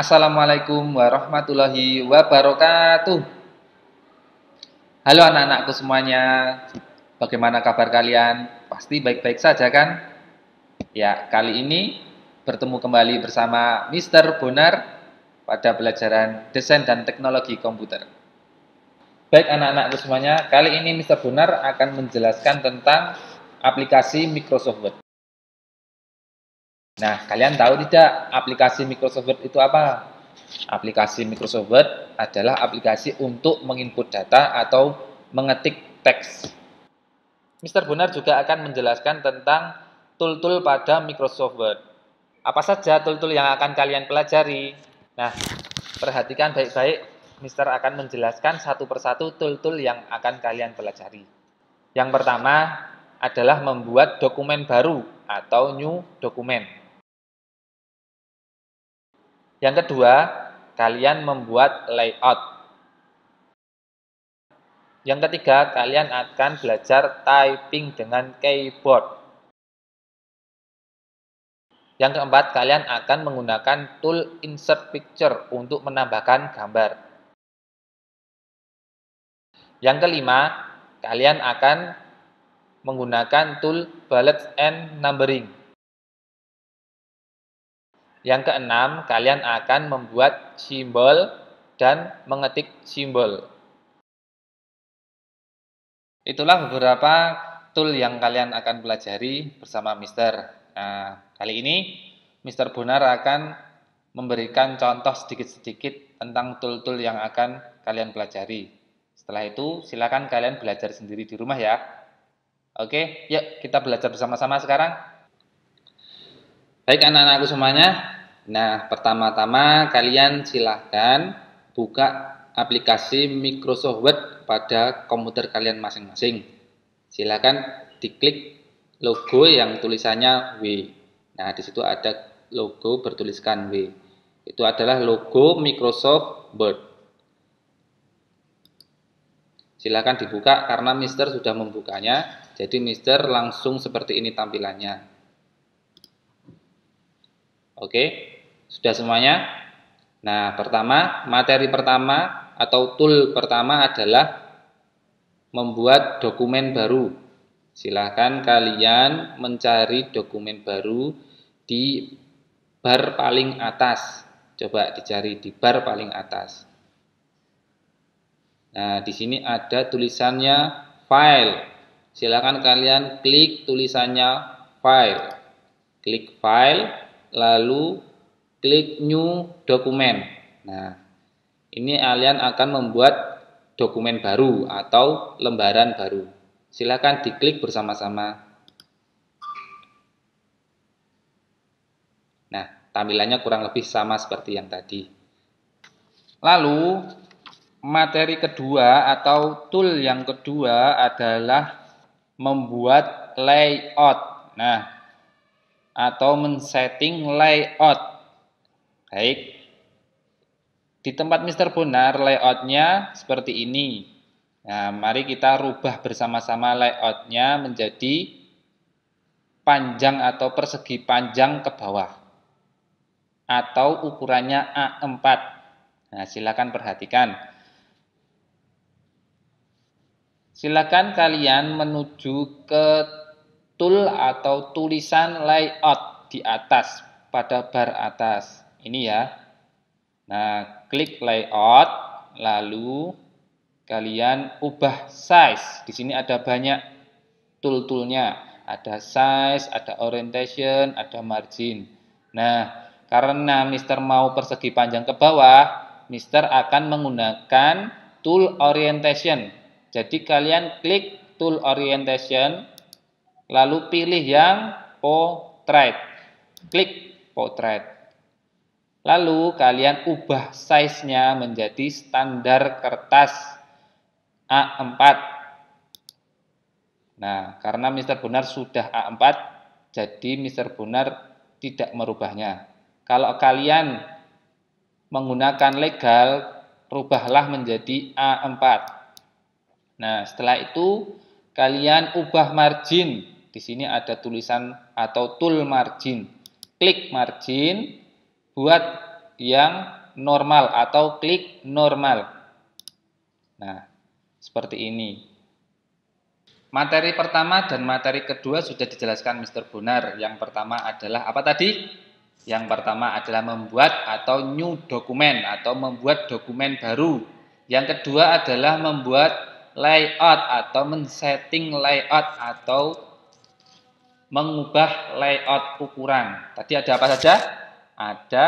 Assalamualaikum warahmatullahi wabarakatuh. Halo anak-anakku semuanya. Bagaimana kabar kalian? Pasti baik-baik saja kan? Ya, kali ini bertemu kembali bersama Mr. Bonar pada pelajaran Desain dan Teknologi Komputer. Baik anak-anakku semuanya, kali ini Mr. Bonar akan menjelaskan tentang aplikasi Microsoft Word. Nah, kalian tahu tidak aplikasi Microsoft Word itu apa? Aplikasi Microsoft Word adalah aplikasi untuk menginput data atau mengetik teks. Mr. Bonar juga akan menjelaskan tentang tool-tool pada Microsoft Word. Apa saja tool-tool yang akan kalian pelajari? Nah, perhatikan baik-baik. Mister akan menjelaskan satu persatu tool-tool yang akan kalian pelajari. Yang pertama adalah membuat dokumen baru atau new document. Yang kedua, kalian membuat layout. Yang ketiga, kalian akan belajar typing dengan keyboard. Yang keempat, kalian akan menggunakan tool insert picture untuk menambahkan gambar. Yang kelima, kalian akan menggunakan tool bullet and numbering. Yang keenam, kalian akan membuat simbol dan mengetik simbol. Itulah beberapa tool yang kalian akan pelajari bersama Mister. Nah, kali ini Mister Bonar akan memberikan contoh sedikit-sedikit tentang tool-tool yang akan kalian pelajari. Setelah itu, silakan kalian belajar sendiri di rumah ya. Oke, yuk kita belajar bersama-sama sekarang. Baik anak-anakku semuanya. Nah, pertama-tama kalian silahkan buka aplikasi Microsoft Word pada komputer kalian masing-masing. Silahkan diklik logo yang tulisannya W. Nah, di situ ada logo bertuliskan W. Itu adalah logo Microsoft Word. Silahkan dibuka karena Mister sudah membukanya. Jadi Mister langsung seperti ini tampilannya. Oke, sudah semuanya? Nah, pertama, materi pertama atau tool pertama adalah membuat dokumen baru. Silahkan kalian mencari dokumen baru di bar paling atas. Coba dicari di bar paling atas. Nah, di sini ada tulisannya file. Silahkan kalian klik tulisannya file. Klik file lalu klik new dokumen. Nah, ini kalian akan membuat dokumen baru atau lembaran baru. Silakan diklik bersama-sama. Nah, tampilannya kurang lebih sama seperti yang tadi. Lalu, materi kedua atau tool yang kedua adalah membuat layout. Nah, atau men-setting layout. Baik. Di tempat Mr. Bonar layoutnya seperti ini. Nah, mari kita rubah bersama-sama layoutnya menjadi panjang atau persegi panjang ke bawah atau ukurannya A4. Nah, silakan perhatikan. Silakan kalian menuju ke tul atau tulisan layout di atas pada bar atas. Ini ya. Nah, klik layout lalu kalian ubah size. Di sini ada banyak tool-toolnya. Ada size, ada orientation, ada margin. Nah, karena Mister mau persegi panjang ke bawah, Mister akan menggunakan tool orientation. Jadi kalian klik tool orientation lalu pilih yang portrait. Klik portrait. Lalu kalian ubah size-nya menjadi standar kertas A4. Nah, karena Mr. Bonar sudah A4, jadi Mr. Bonar tidak merubahnya. Kalau kalian menggunakan legal, rubahlah menjadi A4. Nah, setelah itu kalian ubah margin di sini ada tulisan atau tool margin. Klik margin buat yang normal atau klik normal. Nah, seperti ini. Materi pertama dan materi kedua sudah dijelaskan Mr. Bonar. Yang pertama adalah apa tadi? Yang pertama adalah membuat atau new dokumen atau membuat dokumen baru. Yang kedua adalah membuat layout atau men-setting layout atau mengubah layout ukuran. Tadi ada apa saja? Ada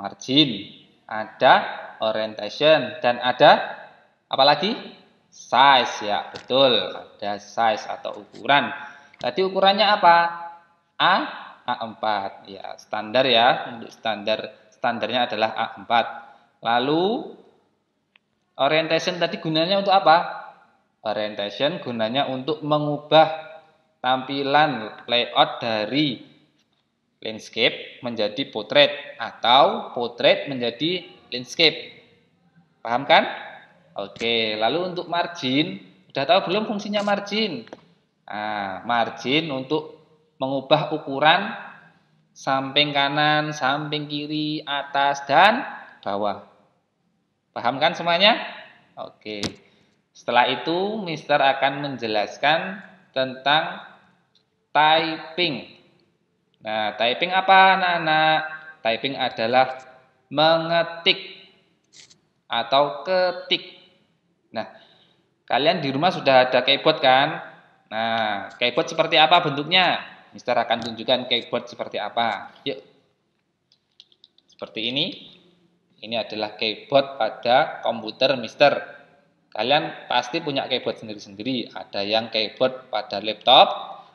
margin, ada orientation, dan ada apa lagi? Size ya, betul. Ada size atau ukuran. Tadi ukurannya apa? A, A4. Ya, standar ya. Untuk standar standarnya adalah A4. Lalu orientation tadi gunanya untuk apa? Orientation gunanya untuk mengubah tampilan layout dari landscape menjadi potret atau potret menjadi landscape. Paham kan? Oke, lalu untuk margin, udah tahu belum fungsinya margin? Nah, margin untuk mengubah ukuran samping kanan, samping kiri, atas, dan bawah. Paham kan semuanya? Oke. Setelah itu, Mister akan menjelaskan tentang typing. Nah, typing apa anak-anak? Typing adalah mengetik atau ketik. Nah, kalian di rumah sudah ada keyboard kan? Nah, keyboard seperti apa bentuknya? Mister akan tunjukkan keyboard seperti apa. Yuk. Seperti ini. Ini adalah keyboard pada komputer Mister. Kalian pasti punya keyboard sendiri-sendiri. Ada yang keyboard pada laptop,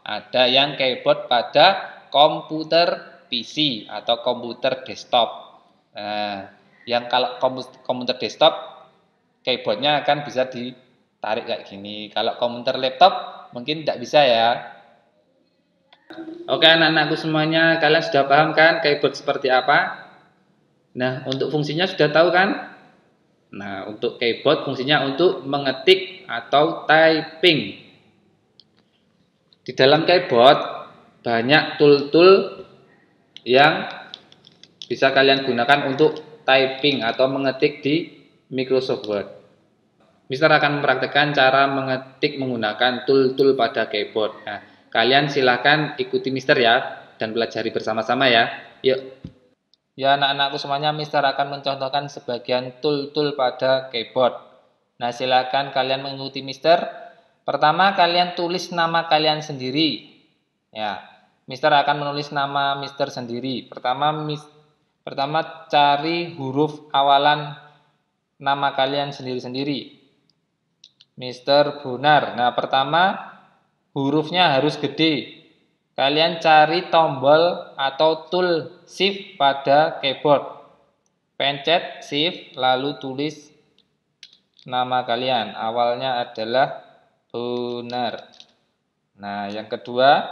ada yang keyboard pada komputer PC atau komputer desktop. Nah, yang kalau komputer desktop keyboardnya akan bisa ditarik kayak gini. Kalau komputer laptop mungkin tidak bisa ya. Oke anak-anakku semuanya, kalian sudah paham kan keyboard seperti apa? Nah, untuk fungsinya sudah tahu kan? Nah, untuk keyboard fungsinya untuk mengetik atau typing. Di dalam keyboard banyak tool-tool yang bisa kalian gunakan untuk typing atau mengetik di Microsoft Word. Mister akan mempraktekkan cara mengetik menggunakan tool-tool pada keyboard. Nah, kalian silahkan ikuti Mister ya dan pelajari bersama-sama ya. Yuk. Ya anak-anakku semuanya Mister akan mencontohkan sebagian tool-tool pada keyboard. Nah silakan kalian mengikuti Mister. Pertama kalian tulis nama kalian sendiri. Ya, Mister akan menulis nama Mister sendiri. Pertama mis, pertama cari huruf awalan nama kalian sendiri-sendiri. Mister Bunar. Nah pertama hurufnya harus gede. Kalian cari tombol atau tool shift pada keyboard. Pencet shift lalu tulis nama kalian. Awalnya adalah owner. Nah, yang kedua,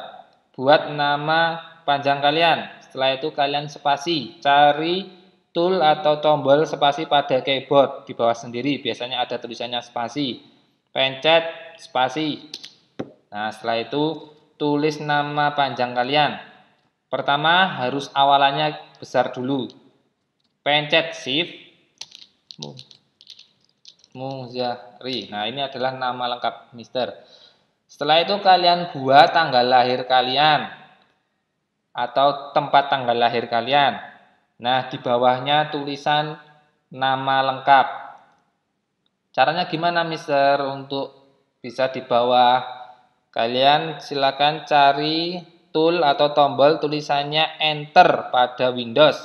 buat nama panjang kalian. Setelah itu kalian spasi, cari tool atau tombol spasi pada keyboard di bawah sendiri. Biasanya ada tulisannya spasi. Pencet spasi. Nah, setelah itu tulis nama panjang kalian. Pertama harus awalannya besar dulu. Pencet shift Muzahri. Nah, ini adalah nama lengkap Mister. Setelah itu kalian buat tanggal lahir kalian atau tempat tanggal lahir kalian. Nah, di bawahnya tulisan nama lengkap. Caranya gimana, Mister, untuk bisa di bawah Kalian silakan cari tool atau tombol tulisannya enter pada Windows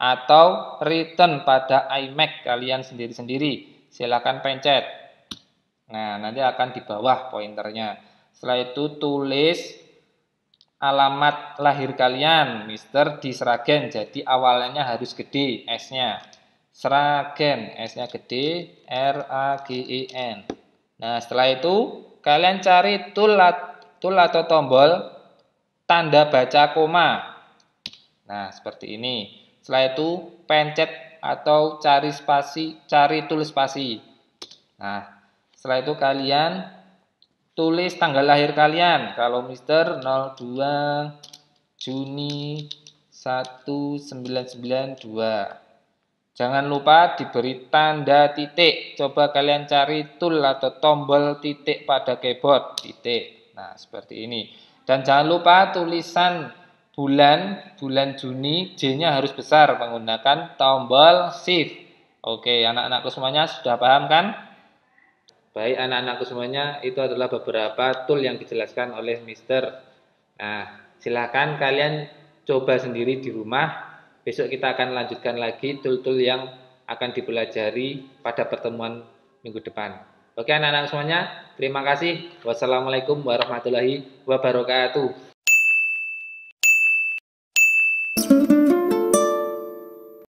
atau return pada iMac kalian sendiri-sendiri. Silakan pencet. Nah, nanti akan di bawah pointernya. Setelah itu tulis alamat lahir kalian, Mister di Sragen. Jadi awalnya harus gede S-nya. Sragen, S-nya gede, R A G E N. Nah, setelah itu kalian cari tool tool atau tombol tanda baca koma. Nah, seperti ini. Setelah itu pencet atau cari spasi, cari tulis spasi. Nah, setelah itu kalian tulis tanggal lahir kalian. Kalau Mister 02 Juni 1992. Jangan lupa diberi tanda titik. Coba kalian cari tool atau tombol titik pada keyboard. Titik. Nah, seperti ini. Dan jangan lupa tulisan bulan, bulan Juni, J-nya harus besar menggunakan tombol shift. Oke, anak-anakku semuanya sudah paham kan? Baik, anak-anakku semuanya, itu adalah beberapa tool yang dijelaskan oleh Mister. Nah, silahkan kalian coba sendiri di rumah Besok kita akan lanjutkan lagi tool-tool yang akan dipelajari pada pertemuan minggu depan. Oke anak-anak semuanya, terima kasih. Wassalamualaikum warahmatullahi wabarakatuh.